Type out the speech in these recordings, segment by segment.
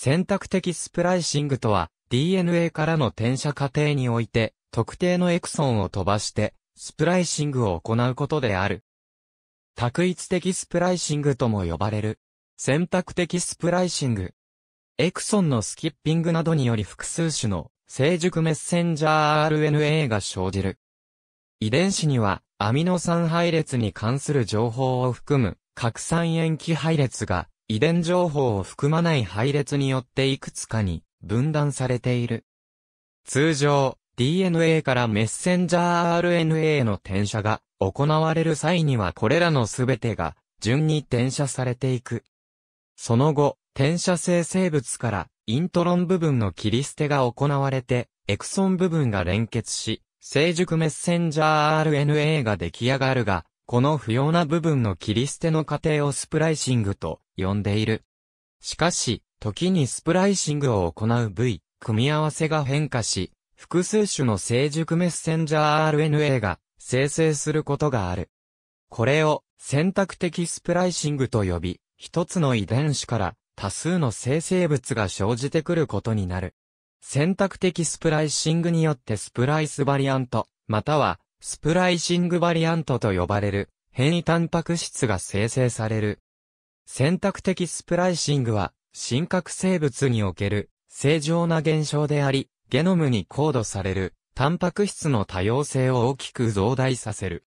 選択的スプライシングとは、DNA からの転写過程において、特定のエクソンを飛ばして、スプライシングを行うことである。択一的スプライシングとも呼ばれる。選択的スプライシング。エクソンのスキッピングなどにより複数種の成熟メッセンジャー RNA が生じる。遺伝子にはアミノ酸配列に関する情報を含む核酸塩基配列が遺伝情報を含まない配列によっていくつかに分断されている。通常、DNA からメッセンジャー RNA への転写が行われる際にはこれらのすべてが順に転写されていく。その後、転写性生物からイントロン部分の切り捨てが行われて、エクソン部分が連結し、成熟メッセンジャー RNA が出来上がるが、この不要な部分の切り捨ての過程をスプライシングと呼んでいる。しかし、時にスプライシングを行う部位、組み合わせが変化し、複数種の成熟メッセンジャー RNA が生成することがある。これを選択的スプライシングと呼び、一つの遺伝子から多数の生成物が生じてくることになる。選択的スプライシングによってスプライスバリアント、またはスプライシングバリアントと呼ばれる変異タンパク質が生成される。選択的スプライシングは、真核生物における正常な現象であり、ゲノムにコードされる、タンパク質の多様性を大きく増大させる。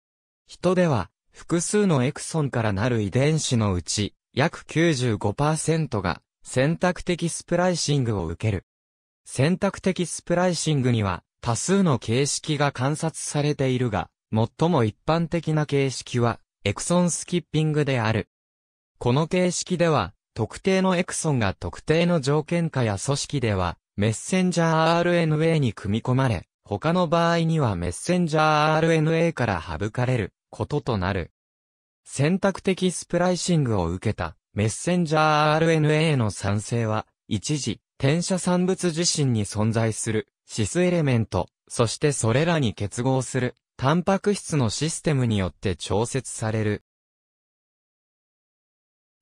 人では、複数のエクソンからなる遺伝子のうち、約95%が選択的スプライシングを受ける。選択的スプライシングには多数の形式が観察されているが、最も一般的な形式はエクソンスキッピングである。この形式では、特定のエクソンが特定の条件下や組織では、メッセンジャー RNA に組み込まれ、他の場合にはメッセンジャー RNA から省かれることとなる。選択的スプライシングを受けたメッセンジャー RNA の賛成は、一時、転写産物自身に存在するシスエレメント、そしてそれらに結合するタンパク質のシステムによって調節される。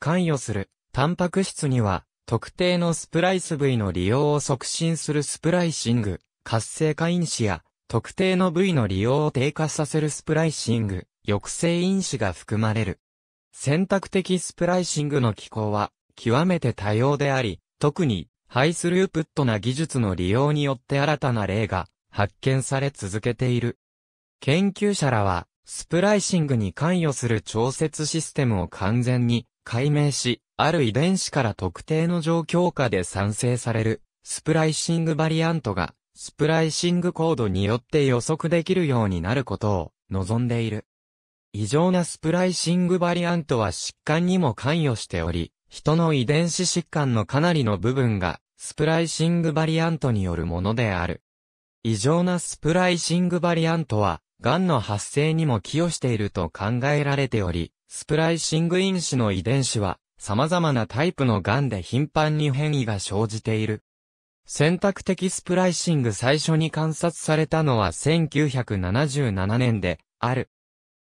関与するタンパク質には特定のスプライス部位の利用を促進するスプライシング、活性化因子や特定の部位の利用を低下させるスプライシング、抑制因子が含まれる。選択的スプライシングの機構は極めて多様であり、特にハイスループットな技術の利用によって新たな例が発見され続けている。研究者らはスプライシングに関与する調節システムを完全に解明し、ある遺伝子から特定の状況下で産生される、スプライシングバリアントが、スプライシングコードによって予測できるようになることを望んでいる。異常なスプライシングバリアントは疾患にも関与しており、人の遺伝子疾患のかなりの部分が、スプライシングバリアントによるものである。異常なスプライシングバリアントは、癌の発生にも寄与していると考えられており、スプライシング因子の遺伝子は、様々なタイプの癌で頻繁に変異が生じている。選択的スプライシング最初に観察されたのは1977年で、ある。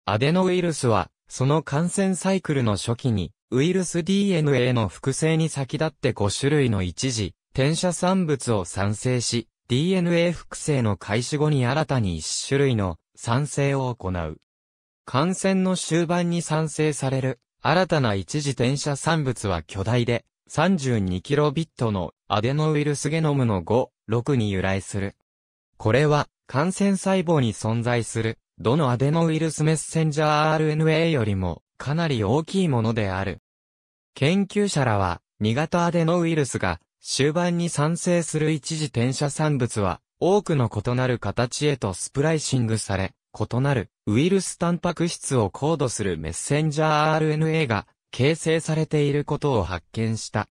アデノウイルスは、その感染サイクルの初期に、ウイルス DNA の複製に先立って5種類の一時、転写産物を産生し、DNA 複製の開始後に新たに1種類の産生を行う。感染の終盤に産生される、新たな一次転写産物は巨大で、32kb のアデノウイルスゲノムの5、6に由来する。これは、感染細胞に存在する、どのアデノウイルスメッセンジャー RNA よりも、かなり大きいものである。研究者らは、2型アデノウイルスが、終盤に産生する一次転写産物は、多くの異なる形へとスプライシングされ、異なるウイルスタンパク質をコードするメッセンジャー RNA が形成されていることを発見した。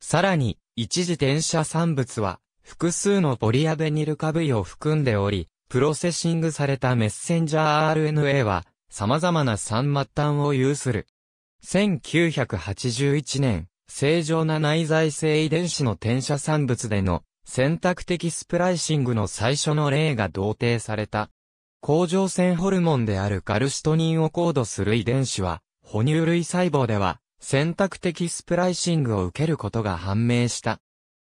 さらに、一時転写産物は複数のポリアベニル株位を含んでおり、プロセッシングされたメッセンジャー RNA は様々な酸末端を有する。1981年、正常な内在性遺伝子の転写産物での選択的スプライシングの最初の例が同定された。甲状腺ホルモンであるカルシトニンをコードする遺伝子は、哺乳類細胞では、選択的スプライシングを受けることが判明した。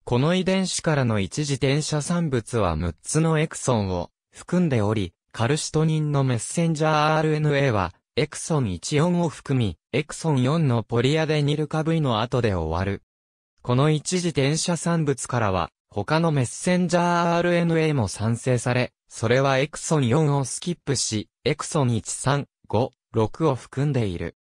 この遺伝子からの一次転写産物は6つのエクソンを含んでおり、カルシトニンのメッセンジャー RNA は、エクソン14を含み、エクソン4のポリアデニルブイの後で終わる。この一次転写産物からは、他のメッセンジャー RNA も産生され、それはエクソン4をスキップし、エクソン1、3、5、6を含んでいる。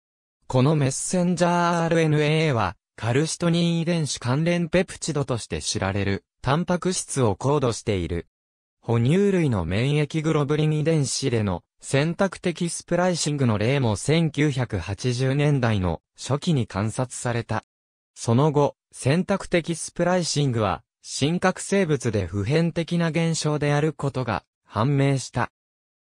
このメッセンジャー RNA は、カルシトニン遺伝子関連ペプチドとして知られる、タンパク質をコードしている。哺乳類の免疫グロブリン遺伝子での選択的スプライシングの例も1980年代の初期に観察された。その後、選択的スプライシングは、深核生物で普遍的な現象であることが判明した。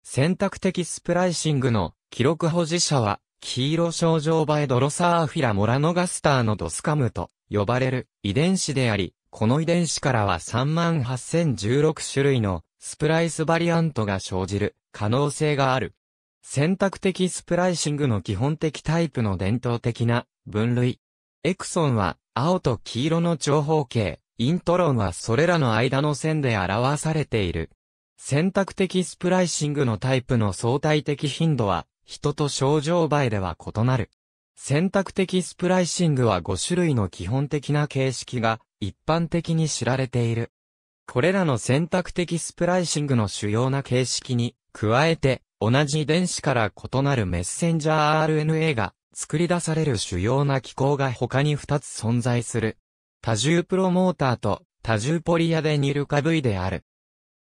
選択的スプライシングの記録保持者は、黄色症状バエドロサーフィラモラノガスターのドスカムと呼ばれる遺伝子であり、この遺伝子からは38,016種類のスプライスバリアントが生じる可能性がある。選択的スプライシングの基本的タイプの伝統的な分類。エクソンは青と黄色の長方形、イントロンはそれらの間の線で表されている。選択的スプライシングのタイプの相対的頻度は、人と症状倍では異なる。選択的スプライシングは5種類の基本的な形式が一般的に知られている。これらの選択的スプライシングの主要な形式に、加えて、同じ遺伝子から異なるメッセンジャー RNA が作り出される主要な機構が他に2つ存在する。多重プロモーターと多重ポリアデニル化部位である。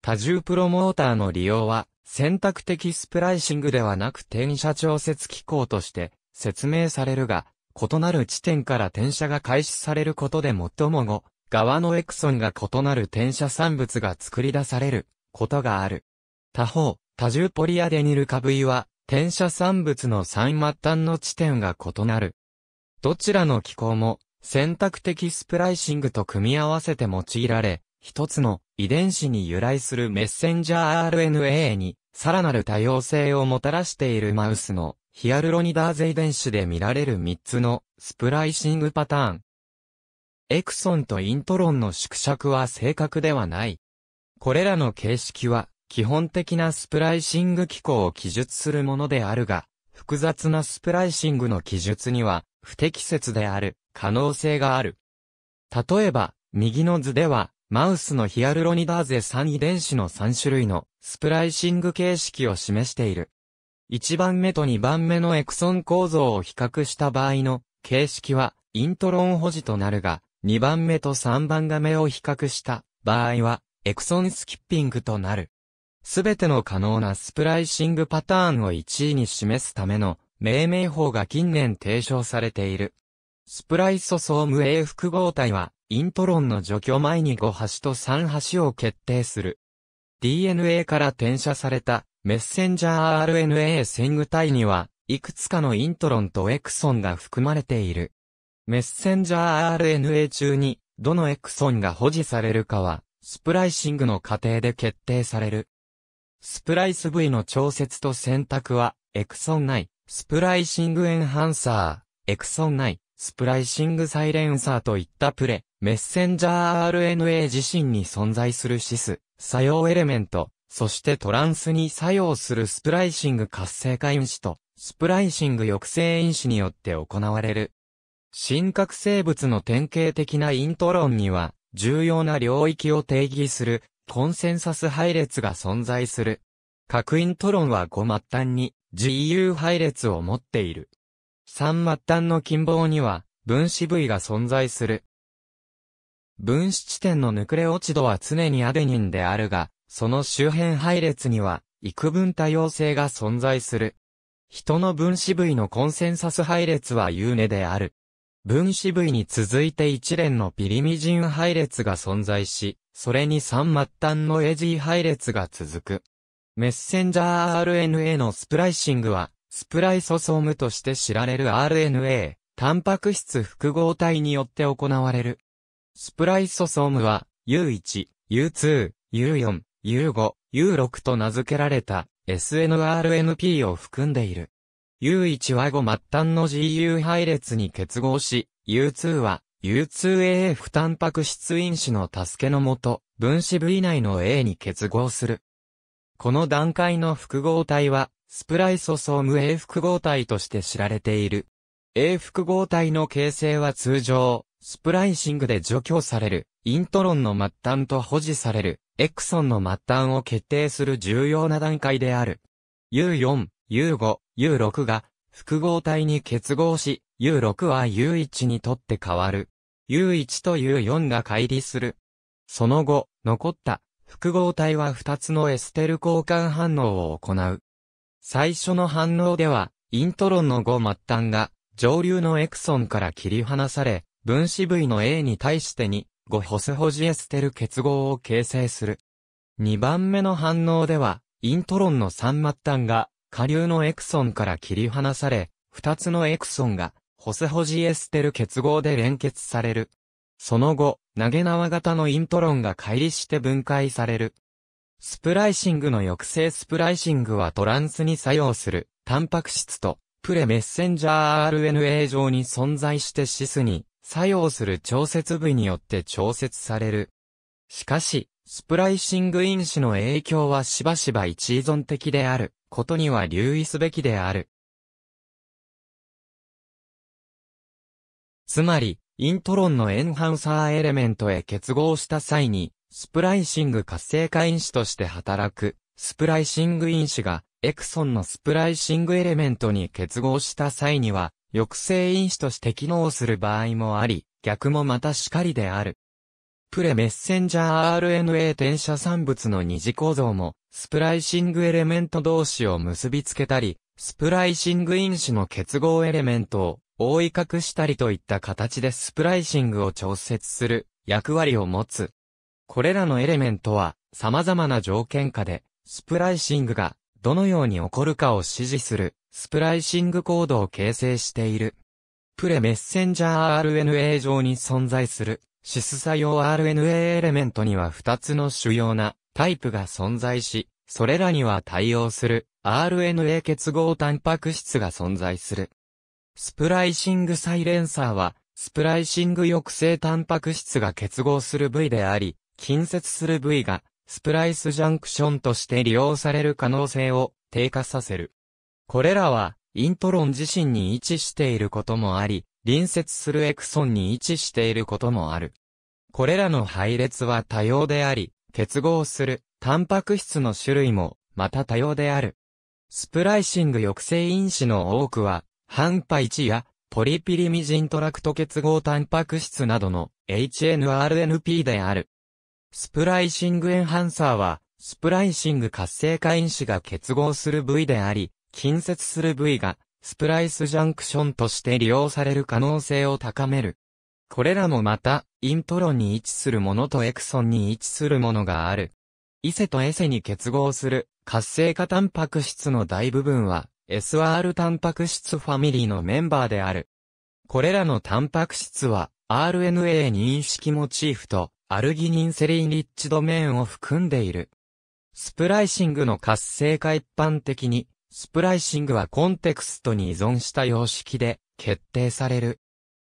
多重プロモーターの利用は、選択的スプライシングではなく転写調節機構として説明されるが、異なる地点から転写が開始されることで最も後、側のエクソンが異なる転写産物が作り出されることがある。他方、多重ポリアデニル株位は、転写産物の最末端の地点が異なる。どちらの機構も選択的スプライシングと組み合わせて用いられ、一つの遺伝子に由来するメッセンジャー RNA に、さらなる多様性をもたらしているマウスのヒアルロニダーゼ遺伝子で見られる3つのスプライシングパターン。エクソンとイントロンの縮尺は正確ではない。これらの形式は基本的なスプライシング機構を記述するものであるが、複雑なスプライシングの記述には不適切である可能性がある。例えば、右の図ではマウスのヒアルロニダーゼ3遺伝子の3種類のスプライシング形式を示している。1番目と2番目のエクソン構造を比較した場合の形式はイントロン保持となるが、2番目と3番が目を比較した場合はエクソンスキッピングとなる。すべての可能なスプライシングパターンを1位に示すための命名法が近年提唱されている。スプライソソーム A 複合体はイントロンの除去前に5端と3端を決定する。DNA から転写されたメッセンジャー RNA 線具体には、いくつかのイントロンとエクソンが含まれている。メッセンジャー RNA 中に、どのエクソンが保持されるかは、スプライシングの過程で決定される。スプライス部位の調節と選択は、エクソン内、スプライシングエンハンサー、エクソン内、スプライシングサイレンサーといったプレ、メッセンジャー RNA 自身に存在するシス、作用エレメント、そしてトランスに作用するスプライシング活性化因子と、スプライシング抑制因子によって行われる。真核生物の典型的なイントロンには、重要な領域を定義する、コンセンサス配列が存在する。核イントロンは5末端に GU 配列を持っている。3末端の近傍には分子部位が存在する。分子地点のヌクレオチドは常にアデニンであるが、その周辺配列には、幾分多様性が存在する。人の分子部位のコンセンサス配列は有ーネである。分子部位に続いて一連のピリミジン配列が存在し、それに三末端のエジー配列が続く。メッセンジャー RNA のスプライシングは、スプライソソームとして知られる RNA、タンパク質複合体によって行われる。スプライソソームは U1、U2、U4、U5、U6 と名付けられた SNRNP を含んでいる。U1 は5末端の GU 配列に結合し、U2 は U2AF タンパク質因子の助けのもと、分子部位内の A に結合する。この段階の複合体は、スプライソソーム A 複合体として知られている。A 複合体の形成は通常、スプライシングで除去される、イントロンの末端と保持される、エクソンの末端を決定する重要な段階である。U4、U5、U6 が複合体に結合し、U6 は U1 にとって変わる。U1 と U4 が乖離する。その後、残った複合体は2つのエステル交換反応を行う。最初の反応では、イントロンの5末端が上流のエクソンから切り離され、分子部位の A に対して2、5ホスホジエステル結合を形成する。2番目の反応では、イントロンの3末端が下流のエクソンから切り離され、2つのエクソンがホスホジエステル結合で連結される。その後、投げ縄型のイントロンが乖離して分解される。スプライシングの抑制スプライシングはトランスに作用する、タンパク質と、プレメッセンジャー RNA 上に存在してシスに、作用する調節部によって調節される。しかし、スプライシング因子の影響はしばしば一依存的であることには留意すべきである。つまり、イントロンのエンハンサーエレメントへ結合した際に、スプライシング活性化因子として働く、スプライシング因子が、エクソンのスプライシングエレメントに結合した際には、抑制因子として機能する場合もあり、逆もまたしかりである。プレメッセンジャー RNA 転写産物の二次構造も、スプライシングエレメント同士を結びつけたり、スプライシング因子の結合エレメントを覆い隠したりといった形でスプライシングを調節する役割を持つ。これらのエレメントは様々な条件下でスプライシングがどのように起こるかを指示する、スプライシングコードを形成している。プレメッセンジャー RNA 上に存在する、シス作用 RNA エレメントには2つの主要なタイプが存在し、それらには対応する RNA 結合タンパク質が存在する。スプライシングサイレンサーは、スプライシング抑制タンパク質が結合する部位であり、近接する部位がスプライスジャンクションとして利用される可能性を低下させる。これらは、イントロン自身に位置していることもあり、隣接するエクソンに位置していることもある。これらの配列は多様であり、結合するタンパク質の種類もまた多様である。スプライシング抑制因子の多くは、ハンパ1やポリピリミジントラクト結合タンパク質などの HNRNP である。スプライシングエンハンサーは、スプライシング活性化因子が結合する部位であり、近接する部位が、スプライスジャンクションとして利用される可能性を高める。これらもまた、イントロに位置するものとエクソンに位置するものがある。イセとエセに結合する活性化タンパク質の大部分は SR タンパク質ファミリーのメンバーである。これらのタンパク質は RNA 認識モチーフとアルギニンセリンリッチドメーンを含んでいる。スプライシングの活性化一般的に、スプライシングはコンテクストに依存した様式で決定される。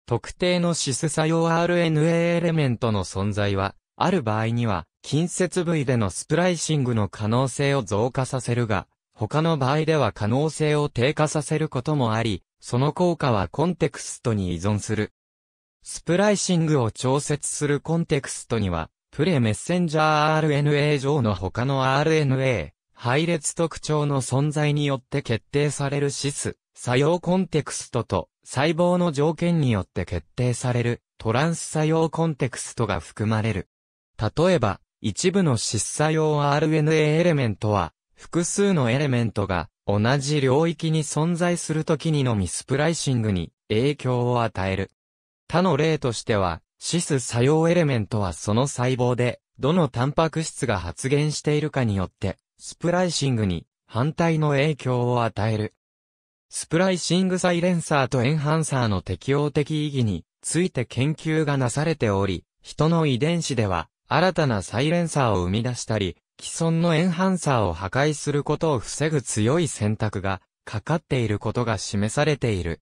特定のシス作用 RNA エレメントの存在は、ある場合には、近接部位でのスプライシングの可能性を増加させるが、他の場合では可能性を低下させることもあり、その効果はコンテクストに依存する。スプライシングを調節するコンテクストには、プレメッセンジャー RNA 上の他の RNA、配列特徴の存在によって決定されるシス、作用コンテクストと細胞の条件によって決定されるトランス作用コンテクストが含まれる。例えば、一部のシス作用 RNA エレメントは、複数のエレメントが同じ領域に存在するときにのみスプライシングに影響を与える。他の例としては、シス作用エレメントはその細胞で、どのタンパク質が発現しているかによって、スプライシングに反対の影響を与える。スプライシングサイレンサーとエンハンサーの適応的意義について研究がなされており、人の遺伝子では新たなサイレンサーを生み出したり、既存のエンハンサーを破壊することを防ぐ強い選択がかかっていることが示されている。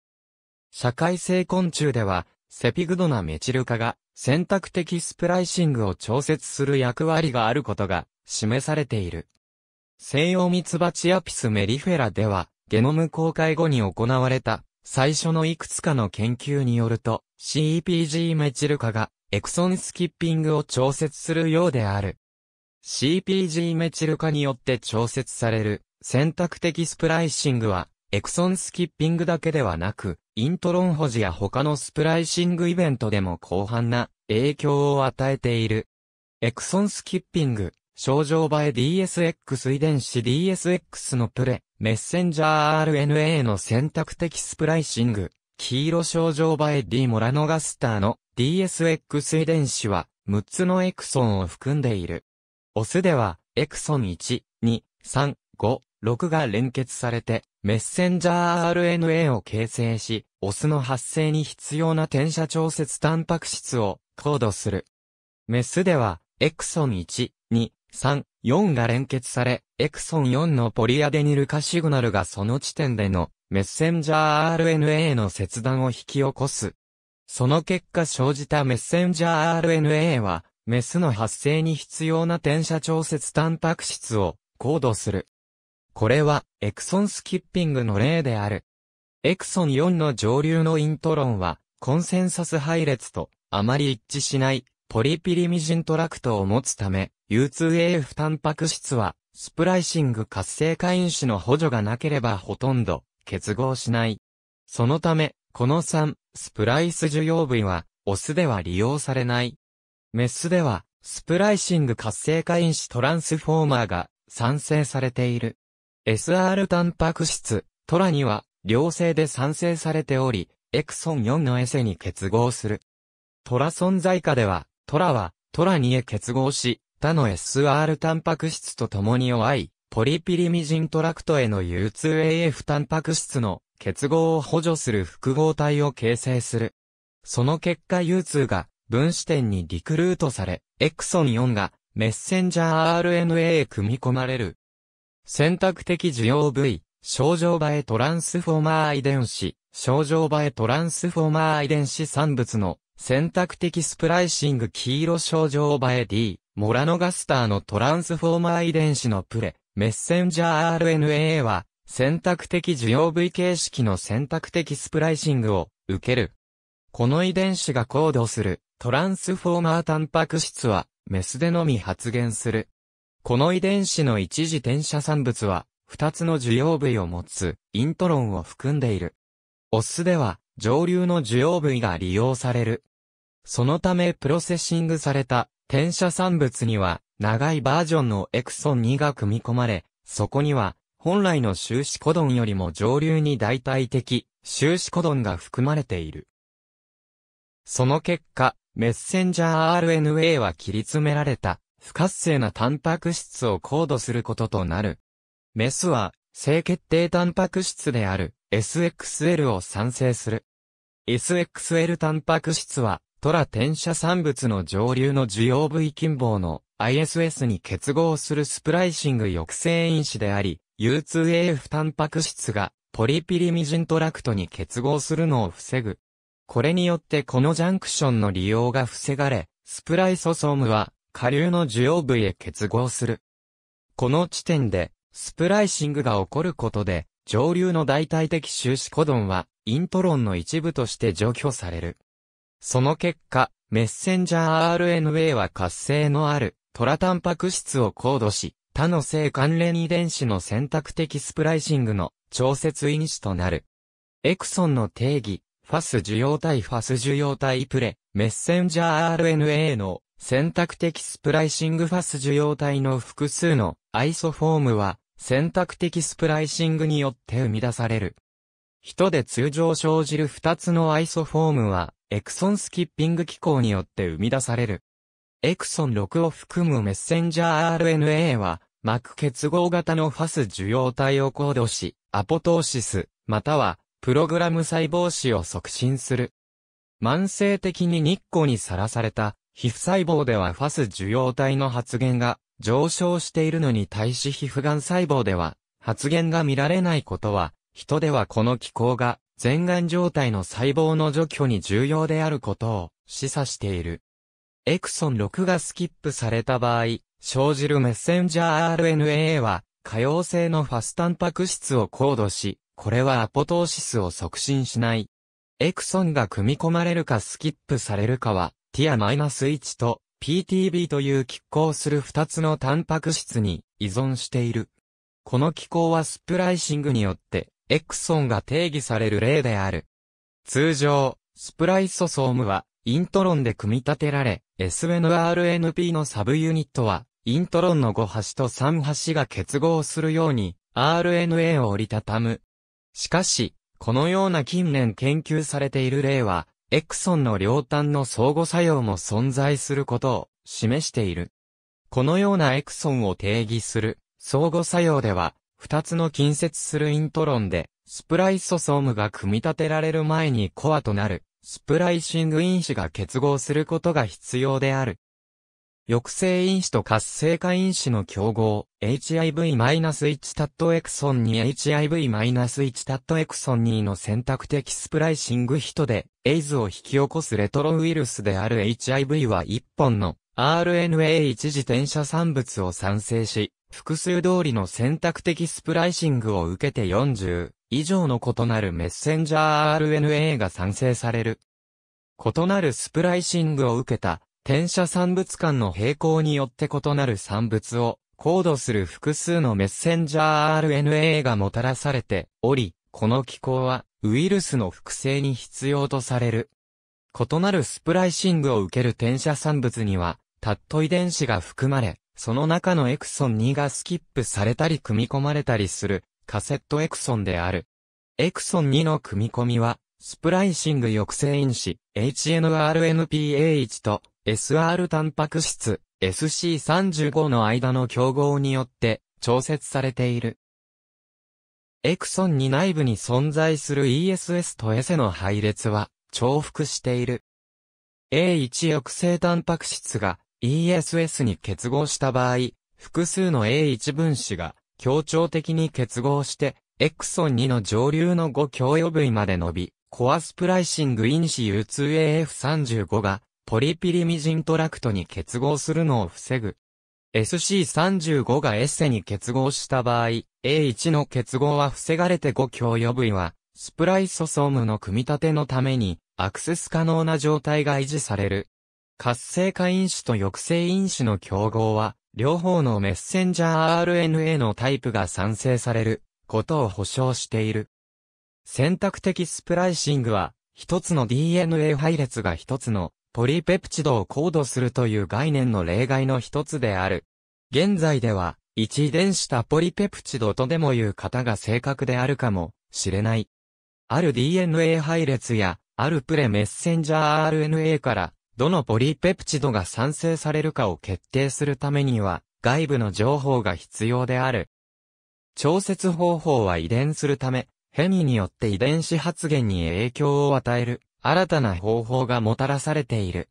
社会性昆虫ではセピグドナメチル化が選択的スプライシングを調節する役割があることが示されている。西洋ミツバチアピスメリフェラでは、ゲノム公開後に行われた最初のいくつかの研究によると、c p g メチル化がエクソンスキッピングを調節するようである。CPG メチル化によって調節される選択的スプライシングは、エクソンスキッピングだけではなく、イントロン保持や他のスプライシングイベントでも広範な影響を与えている。エクソンスキッピング、症状映え DSX 遺伝子 DSX のプレ、メッセンジャー RNA の選択的スプライシング、黄色症状映え D モラノガスターの DSX 遺伝子は6つのエクソンを含んでいる。オスでは、エクソン1、2、3、5、6が連結されて、メッセンジャー RNA を形成し、オスの発生に必要な転写調節タンパク質をコードする。メスでは、エクソン1、2、3、4が連結され、エクソン4のポリアデニル化シグナルがその地点でのメッセンジャー RNA の切断を引き起こす。その結果生じたメッセンジャー RNA は、メスの発生に必要な転写調節タンパク質をコードする。これは、エクソンスキッピングの例である。エクソン4の上流のイントロンは、コンセンサス配列と、あまり一致しない、ポリピリミジントラクトを持つため、U2AF タンパク質は、スプライシング活性化因子の補助がなければほとんど、結合しない。そのため、この3、スプライス受容部位は、オスでは利用されない。メスでは、スプライシング活性化因子トランスフォーマーが、産生されている。SR タンパク質、トラには、両性で産生されており、エクソン4のエセに結合する。トラ存在下では、トラは、トラ2へ結合し、他の SR タンパク質と共に弱い、ポリピリミジントラクトへの U2AF タンパク質の結合を補助する複合体を形成する。その結果 U2 が分子点にリクルートされ、エクソン4がメッセンジャー RNA へ組み込まれる選択的受容部位、症状映えトランスフォーマー遺伝子、症状映えトランスフォーマー遺伝子産物の選択的スプライシング黄色症状映え D、モラノガスターのトランスフォーマー遺伝子のプレ、メッセンジャー RNA は、選択的受容部位形式の選択的スプライシングを受ける。この遺伝子がコードするトランスフォーマータンパク質はメスでのみ発現する。この遺伝子の一時転写産物は、二つの受容部位を持つ、イントロンを含んでいる。オスでは、上流の受容部位が利用される。そのためプロセッシングされた転写産物には長いバージョンのエクソン2が組み込まれ、そこには本来の終止コドンよりも上流に代替的終止コドンが含まれている。その結果、メッセンジャー RNA は切り詰められた不活性なタンパク質を高度することとなる。メスは、性決定タンパク質である SXL を産生する。SXL タンパク質は、トラ転写産物の上流の受容部位近傍の ISS に結合するスプライシング抑制因子であり、U2AF タンパク質がポリピリミジントラクトに結合するのを防ぐ。これによってこのジャンクションの利用が防がれ、スプライソソームは下流の需要部へ結合する。この地点で、スプライシングが起こることで、上流の代替的収支コドンは、イントロンの一部として除去される。その結果、メッセンジャー RNA は活性のある、トラタンパク質を高度し、他の性関連遺伝子の選択的スプライシングの調節因子となる。エクソンの定義、ファス受容体ファス受容体プレ、メッセンジャー RNA の選択的スプライシングファス受容体の複数のアイソフォームは選択的スプライシングによって生み出される。人で通常生じる2つのアイソフォームはエクソンスキッピング機構によって生み出される。エクソン6を含むメッセンジャー RNA は膜結合型のファス受容体を行動し、アポトーシス、またはプログラム細胞死を促進する。慢性的に日光にさらされた皮膚細胞ではファス受容体の発現が上昇しているのに対し皮膚癌細胞では発現が見られないことは、人ではこの機構が全癌状態の細胞の除去に重要であることを示唆している。エクソン6がスキップされた場合、生じるメッセンジャー RNA は、可用性のファスタンパク質を高度し、これはアポトーシスを促進しない。エクソンが組み込まれるかスキップされるかは、ティア -1 と PTB という拮抗する2つのタンパク質に依存している。この機構はスプライシングによって、エクソンが定義される例である。通常、スプライソソームは、イントロンで組み立てられ、SNRNP のサブユニットは、イントロンの5端と3端が結合するように、RNA を折りたたむ。しかし、このような近年研究されている例は、エクソンの両端の相互作用も存在することを示している。このようなエクソンを定義する相互作用では、二つの近接するイントロンで、スプライソソームが組み立てられる前にコアとなる、スプライシング因子が結合することが必要である。抑制因子と活性化因子の競合、HIV-1 タットエクソン2 HIV-1 タットエクソン2の選択的スプライシングヒトで、エイズを引き起こすレトロウイルスである HIV は1本の RNA 一時転写産物を産生し、複数通りの選択的スプライシングを受けて40以上の異なるメッセンジャー RNA が産生される。異なるスプライシングを受けた転写産物間の並行によって異なる産物を、コードする複数のメッセンジャー RNA がもたらされており、この機構は、ウイルスの複製に必要とされる。異なるスプライシングを受ける転写産物には、タット遺伝子が含まれ、その中のエクソン2がスキップされたり組み込まれたりする、カセットエクソンである。エクソン2の組み込みは、スプライシング抑制因子、HNRNPA1 と SR タンパク質 SC35 の間の競合によって調節されている。エクソンに内部に存在する ESS とエセの配列は重複している。A1 抑制タンパク質が ESS に結合した場合、複数の A1 分子が協調的に結合して、エクソン2の上流の5共用部位まで伸び、コアスプライシング因子 U2AF35 がポリピリミジントラクトに結合するのを防ぐ。SC35 がエッセに結合した場合、A1 の結合は防がれて5強予部位は、スプライソソームの組み立てのために、アクセス可能な状態が維持される。活性化因子と抑制因子の競合は、両方のメッセンジャー RNA のタイプが産生されることを保証している。選択的スプライシングは、一つの DNA 配列が一つのポリペプチドをコードするという概念の例外の一つである。現在では、一遺伝したポリペプチドとでもいう方が正確であるかもしれない。ある DNA 配列や、あるプレメッセンジャー RNA から、どのポリペプチドが産生されるかを決定するためには、外部の情報が必要である。調節方法は遺伝するため、変異によって遺伝子発現に影響を与える新たな方法がもたらされている。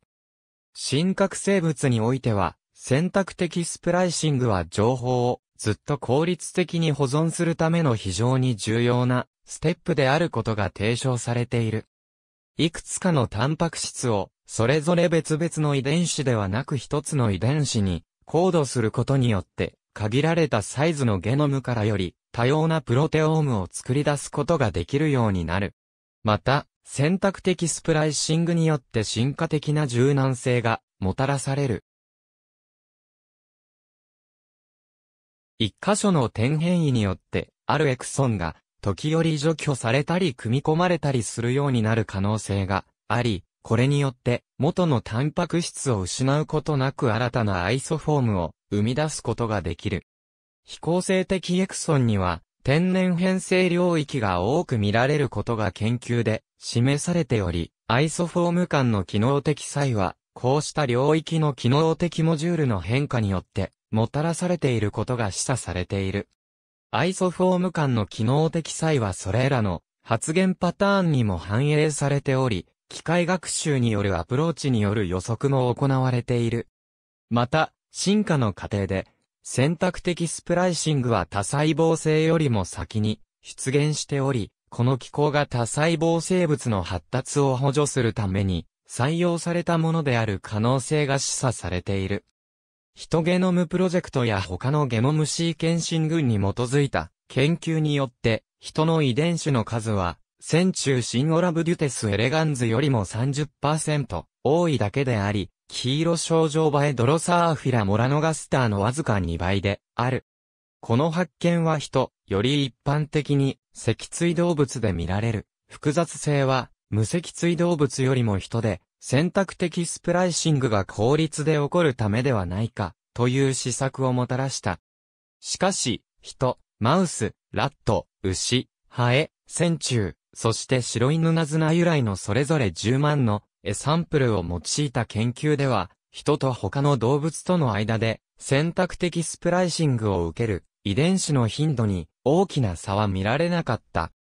真核生物においては、選択的スプライシングは情報をずっと効率的に保存するための非常に重要なステップであることが提唱されている。いくつかのタンパク質をそれぞれ別々の遺伝子ではなく一つの遺伝子にコードすることによって限られたサイズのゲノムからより多様なプロテオームを作り出すことができるようになる。また、選択的スプライシングによって進化的な柔軟性がもたらされる。一箇所の点変異によって、あるエクソンが時折除去されたり組み込まれたりするようになる可能性があり、これによって元のタンパク質を失うことなく新たなアイソフォームを生み出すことができる。非構成的エクソンには天然変性領域が多く見られることが研究で示されており、アイソフォーム間の機能的差異は、こうした領域の機能的モジュールの変化によって、もたらされていることが示唆されている。アイソフォーム間の機能的差異はそれらの発言パターンにも反映されており、機械学習によるアプローチによる予測も行われている。また、進化の過程で、選択的スプライシングは多細胞性よりも先に出現しており、この機構が多細胞生物の発達を補助するために採用されたものである可能性が示唆されている。ヒトゲノムプロジェクトや他のゲノムシーケンシングに基づいた研究によって人の遺伝子の数は線中シンオラブデュテスエレガンズよりも30%多いだけであり、黄色症状バエドロサーフィラモラノガスターのわずか2倍である。この発見は人、より一般的に、脊椎動物で見られる、複雑性は、無脊椎動物よりも人で、選択的スプライシングが効率で起こるためではないか、という施策をもたらした。しかし、人、マウス、ラット、牛、ハエ、センチュウ、そして白犬ナズナ由来のそれぞれ10万のエサンプルを用いた研究では、人と他の動物との間で選択的スプライシングを受ける遺伝子の頻度に大きな差は見られなかった。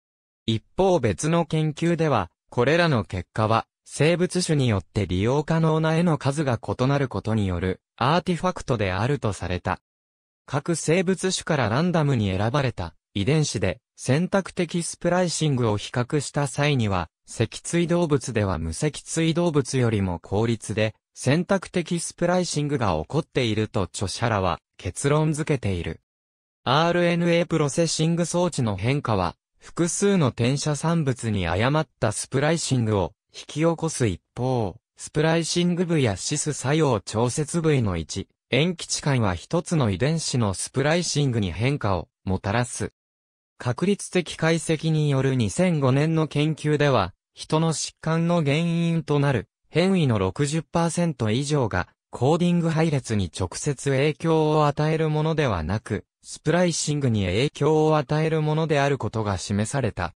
一方別の研究では、これらの結果は、生物種によって利用可能な絵の数が異なることによるアーティファクトであるとされた。各生物種からランダムに選ばれた遺伝子で選択的スプライシングを比較した際には、脊椎動物では無脊椎動物よりも効率で選択的スプライシングが起こっていると著者らは結論付けている。RNA プロセッシング装置の変化は、複数の転写産物に誤ったスプライシングを引き起こす一方、スプライシング部やシス作用調節部位の置、塩基置換は一つの遺伝子のスプライシングに変化をもたらす。確率的解析による2005年の研究では、人の疾患の原因となる変異の60%以上がコーディング配列に直接影響を与えるものではなく、スプライシングに影響を与えるものであることが示された。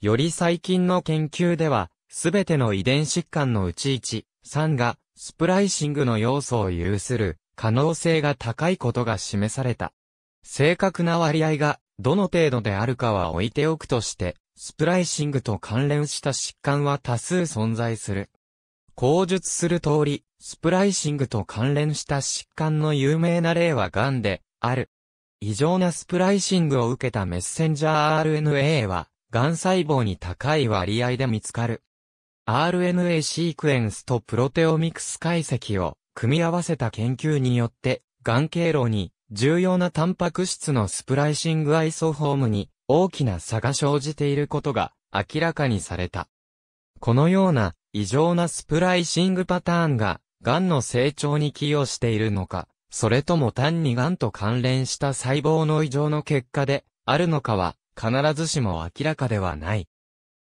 より最近の研究では、すべての遺伝疾患のうち1、3が、スプライシングの要素を有する可能性が高いことが示された。正確な割合がどの程度であるかは置いておくとして、スプライシングと関連した疾患は多数存在する。口述する通り、スプライシングと関連した疾患の有名な例は癌である。異常なスプライシングを受けたメッセンジャー RNA は、癌細胞に高い割合で見つかる。RNA シークエンスとプロテオミクス解析を組み合わせた研究によって、癌経路に重要なタンパク質のスプライシングアイソフォームに大きな差が生じていることが明らかにされた。このような異常なスプライシングパターンが、癌の成長に寄与しているのか、それとも単に癌と関連した細胞の異常の結果であるのかは必ずしも明らかではない。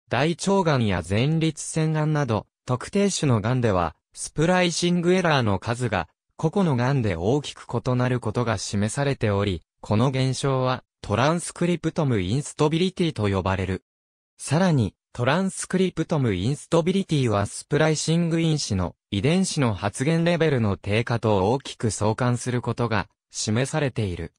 大腸癌や前立腺癌など特定種の癌ではスプライシングエラーの数が個々の癌で大きく異なることが示されており、この現象はトランスクリプトムインストビリティと呼ばれる。さらに、トランスクリプトムインストビリティはスプライシング因子の遺伝子の発現レベルの低下と大きく相関することが示されている。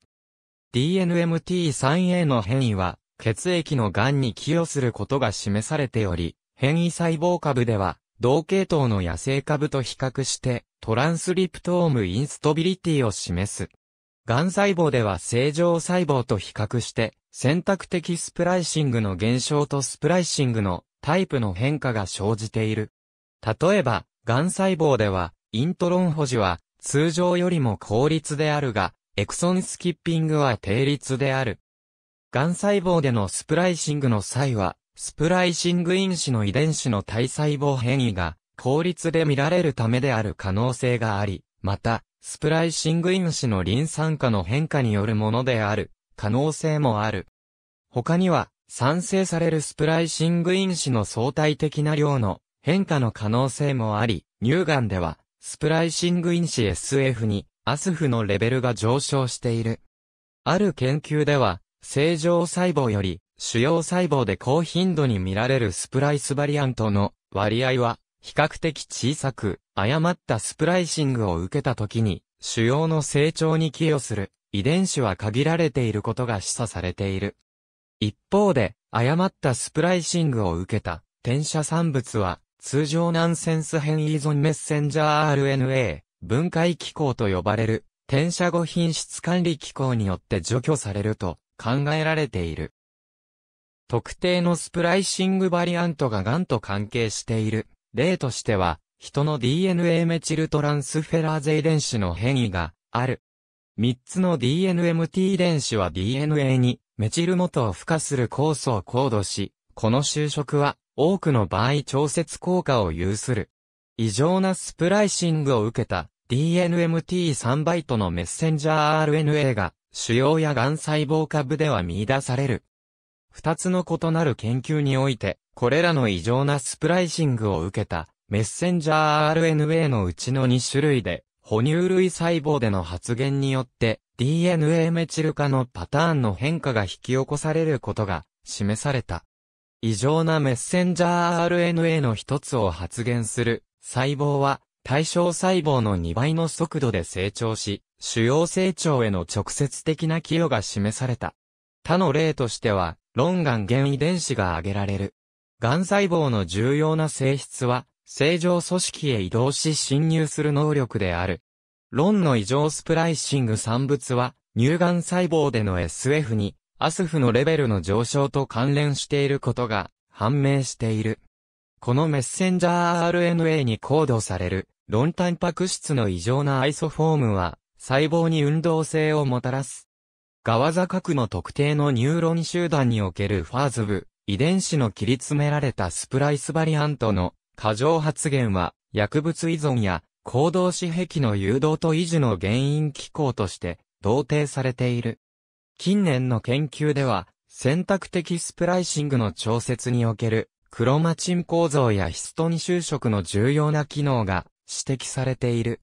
DNMT3A の変異は血液の癌に寄与することが示されており、変異細胞株では同系統の野生株と比較してトランスリプトームインストビリティを示す。癌細胞では正常細胞と比較して選択的スプライシングの減少とスプライシングのタイプの変化が生じている。例えば、癌細胞では、イントロン保持は、通常よりも効率であるが、エクソンスキッピングは定率である。癌細胞でのスプライシングの際は、スプライシング因子の遺伝子の体細胞変異が、効率で見られるためである可能性があり、また、スプライシング因子のリン酸化の変化によるものである、可能性もある。他には、産生されるスプライシング因子の相対的な量の変化の可能性もあり、乳がんでは、スプライシング因子 SF に、アスフのレベルが上昇している。ある研究では、正常細胞より、主要細胞で高頻度に見られるスプライスバリアントの割合は、比較的小さく、誤ったスプライシングを受けた時に、主要の成長に寄与する遺伝子は限られていることが示唆されている。一方で、誤ったスプライシングを受けた転写産物は、通常ナンセンス変異依存メッセンジャー RNA、分解機構と呼ばれる、転写後品質管理機構によって除去されると考えられている。特定のスプライシングバリアントが癌と関係している例としては、人の DNA メチルトランスフェラーゼ遺伝子の変異がある。3つの DNMT 遺伝子は DNA にメチル元を付加する酵素をコードし、この就職は多くの場合調節効果を有する。異常なスプライシングを受けた DNMT3 バイトのメッセンジャー RNA が腫瘍や癌細胞株では見出される。二つの異なる研究において、これらの異常なスプライシングを受けたメッセンジャー RNA のうちの2種類で、哺乳類細胞での発現によって DNA メチル化のパターンの変化が引き起こされることが示された。異常なメッセンジャー RNA の一つを発現する細胞は対象細胞の2倍の速度で成長し、主要成長への直接的な寄与が示された。他の例としては、ロンガン原遺伝子が挙げられる。がん細胞の重要な性質は、正常組織へ移動し侵入する能力である。ロンの異常スプライシング産物は、乳がん細胞での SF にアスフのレベルの上昇と関連していることが判明している。このメッセンジャー RNA に高度される、論タンパク質の異常なアイソフォームは、細胞に運動性をもたらす。ガワザ核の特定のニューロン集団におけるファーズ部、遺伝子の切り詰められたスプライスバリアントの過剰発現は、薬物依存や行動私壁の誘導と維持の原因機構として、同定されている。近年の研究では、選択的スプライシングの調節における、クロマチン構造やヒストン収縮の重要な機能が指摘されている。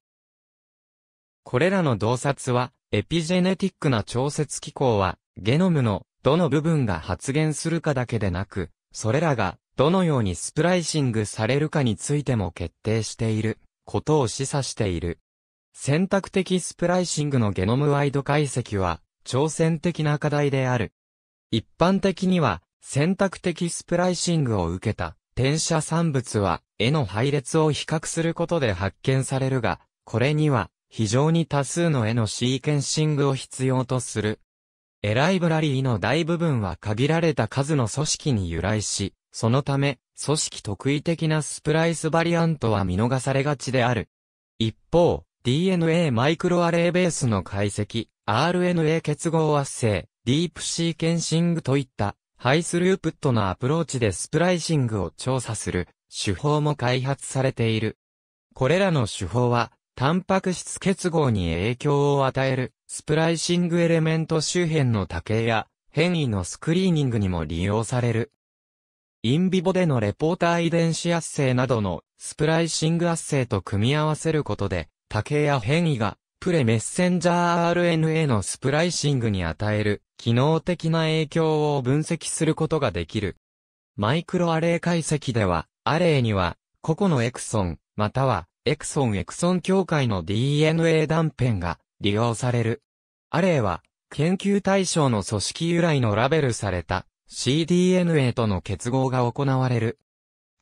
これらの洞察は、エピジェネティックな調節機構は、ゲノムのどの部分が発現するかだけでなく、それらがどのようにスプライシングされるかについても決定していることを示唆している。選択的スプライシングのゲノムワイド解析は、挑戦的な課題である。一般的には、選択的スプライシングを受けた転写産物は、絵の配列を比較することで発見されるが、これには、非常に多数の絵のシーケンシングを必要とする。絵ライブラリーの大部分は限られた数の組織に由来し、そのため、組織特異的なスプライスバリアントは見逃されがちである。一方、DNA マイクロアレイベースの解析、RNA 結合圧生、ディープシーケンシングといった、ハイスループットのアプローチでスプライシングを調査する手法も開発されている。これらの手法は、タンパク質結合に影響を与えるスプライシングエレメント周辺の多形や変異のスクリーニングにも利用される。インビボでのレポーター遺伝子圧生などのスプライシング圧生と組み合わせることで竹や変異が、プレメッセンジャー RNA のスプライシングに与える、機能的な影響を分析することができる。マイクロアレイ解析では、アレイには、個々のエクソン、または、エクソンエクソン境界の DNA 断片が利用される。アレイは、研究対象の組織由来のラベルされた cDNA との結合が行われる。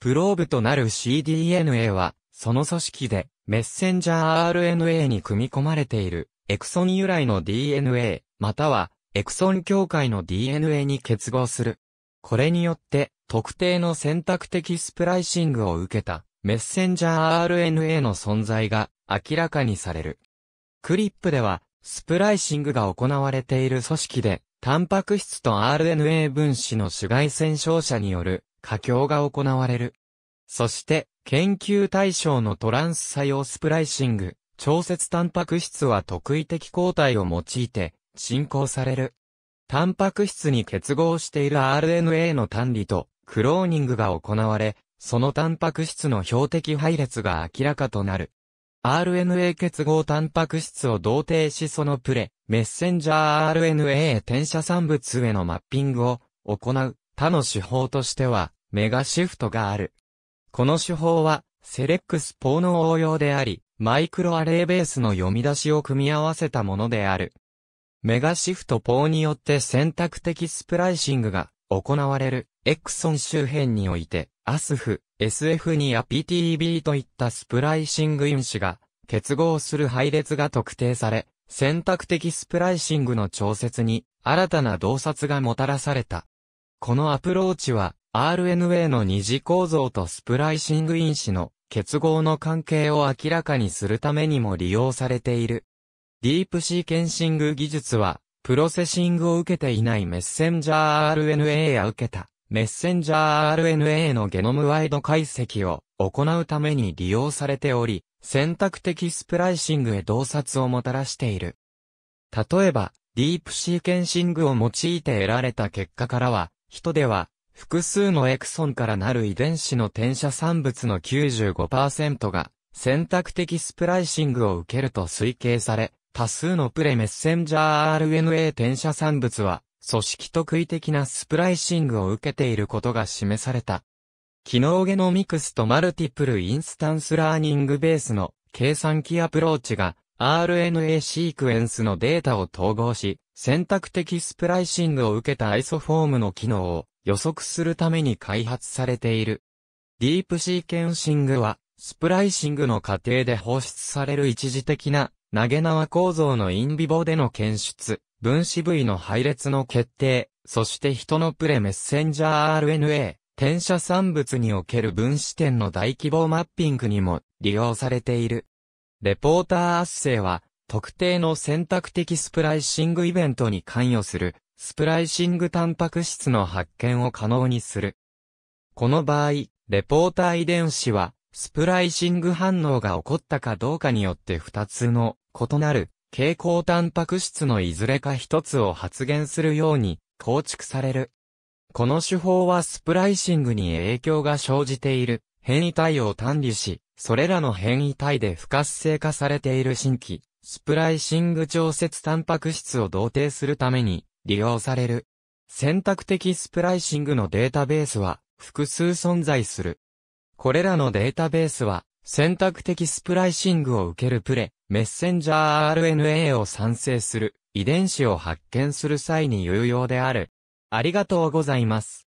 プローブとなる cDNA はその組織で、メッセンジャー RNA に組み込まれている、エクソン由来の DNA、または、エクソン境界の DNA に結合する。これによって、特定の選択的スプライシングを受けた、メッセンジャー RNA の存在が明らかにされる。クリップでは、スプライシングが行われている組織で、タンパク質と RNA 分子の紫外線照射による、過強が行われる。そして、研究対象のトランス作用スプライシング、調節タンパク質は特異的抗体を用いて、進行される。タンパク質に結合している RNA の単理と、クローニングが行われ、そのタンパク質の標的配列が明らかとなる。RNA 結合タンパク質を同定しそのプレ、メッセンジャー RNA 転写産物へのマッピングを行う他の手法としてはメガシフトがある。この手法は、セレックスポーの応用であり、マイクロアレイベースの読み出しを組み合わせたものである。メガシフトポーによって選択的スプライシングが行われるエクソン周辺において、アスフ、SF2 や PTB といったスプライシング因子が結合する配列が特定され、選択的スプライシングの調節に新たな洞察がもたらされた。このアプローチは RNA の二次構造とスプライシング因子の結合の関係を明らかにするためにも利用されている。ディープシーケンシング技術は、プロセシングを受けていないメッセンジャー RNA や受けたメッセンジャー RNA のゲノムワイド解析を行うために利用されており、選択的スプライシングへ洞察をもたらしている。例えば、ディープシーケンシングを用いて得られた結果からは、人では複数のエクソンからなる遺伝子の転写産物の95%が選択的スプライシングを受けると推計され、多数のプレメッセンジャー RNA 転写産物は組織特異的なスプライシングを受けていることが示された。機能ゲノミクスとマルティプルインスタンスラーニングベースの計算機アプローチが RNA シークエンスのデータを統合し、選択的スプライシングを受けたアイソフォームの機能を予測するために開発されている。ディープシーケンシングは、スプライシングの過程で放出される一時的な投げ縄構造のインビボでの検出、分子部位の配列の決定、そして人のプレメッセンジャー RNA、転写産物における分子点の大規模マッピングにも利用されている。レポーターアッセイは、特定の選択的スプライシングイベントに関与するスプライシングタンパク質の発見を可能にする。この場合、レポーター遺伝子は、スプライシング反応が起こったかどうかによって2つの異なる蛍光タンパク質のいずれか1つを発現するように構築される。この手法はスプライシングに影響が生じている変異体を単理し、それらの変異体で不活性化されている新規、スプライシング調節タンパク質を同定するために、利用される。選択的スプライシングのデータベースは複数存在する。これらのデータベースは選択的スプライシングを受けるプレ、メッセンジャー RNA を産生する遺伝子を発見する際に有用である。ありがとうございます。